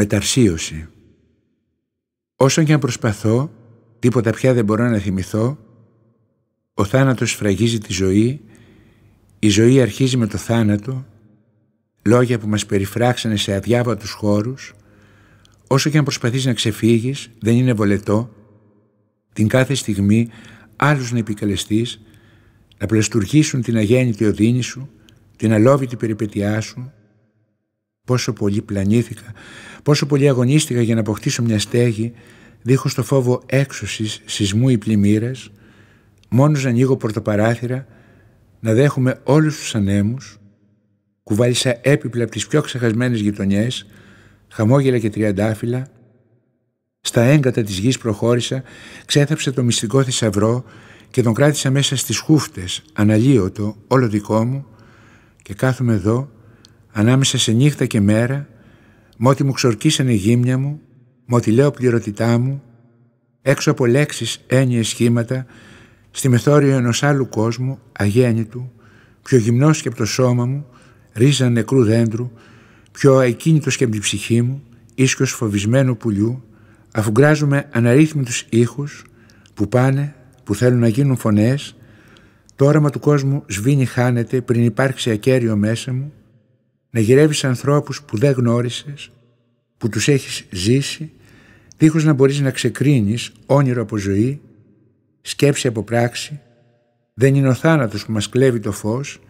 Μεταρσίωση. Όσο και αν προσπαθώ, τίποτα πια δεν μπορώ να θυμηθώ, ο θάνατος φραγίζει τη ζωή, η ζωή αρχίζει με το θάνατο, λόγια που μας περιφράξανε σε αδιάβατους χώρους, όσο και αν προσπαθείς να ξεφύγεις, δεν είναι βολετό, την κάθε στιγμή άλλους να επικαλεστείς, να πλαστουργήσουν την αγέννητη οδύνη σου, την αλόβητη περιπετειά σου, πόσο πολύ πλανήθηκα, πόσο πολύ αγωνίστηκα για να αποκτήσω μια στέγη, δίχως το φόβο έξωσης, σεισμού ή πλημμύρας, μόνος να ανοίγω πορτοπαράθυρα, να δέχομαι όλους τους ανέμους, κουβάλισα έπιπλα από τις πιο ξεχασμένες γειτονιές, χαμόγελα και τριαντάφυλλα, στα έγκατα της γης προχώρησα, ξέθαψα το μυστικό θησαυρό και τον κράτησα μέσα στις χούφτες, αναλύωτο, όλο δικό μου και κάθομαι εδώ ανάμεσα σε νύχτα και μέρα, μότι ό,τι μου ξορκίσανε γύμνια μου, μότι ό,τι λέω πληρωτητά μου, έξω από λέξεις, έννοιες, σχήματα, στη μεθόριο ενός άλλου κόσμου, αγέννητου, πιο γυμνός και από το σώμα μου, ρίζα νεκρού δέντρου, πιο ακίνητος και από την ψυχή μου, ίσκος φοβισμένου πουλιού, αφουγκράζουμε αναρίθμητους ήχους που πάνε, που θέλουν να γίνουν φωνές, το όραμα του κόσμου σβήνει χάνεται πριν υπάρξει ακέραιο μέσα μου, να γυρεύεις ανθρώπους που δεν γνώρισες, που τους έχεις ζήσει, δίχως να μπορείς να ξεκρίνεις όνειρο από ζωή, σκέψη από πράξη. Δεν είναι ο θάνατος που μας κλέβει το φως,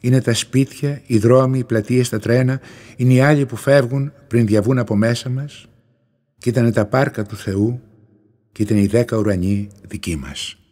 είναι τα σπίτια, οι δρόμοι, οι πλατείες, τα τρένα, είναι οι άλλοι που φεύγουν πριν διαβούν από μέσα μας. Και ήταν τα πάρκα του Θεού και ήταν οι δέκα ουρανοί δικοί μας.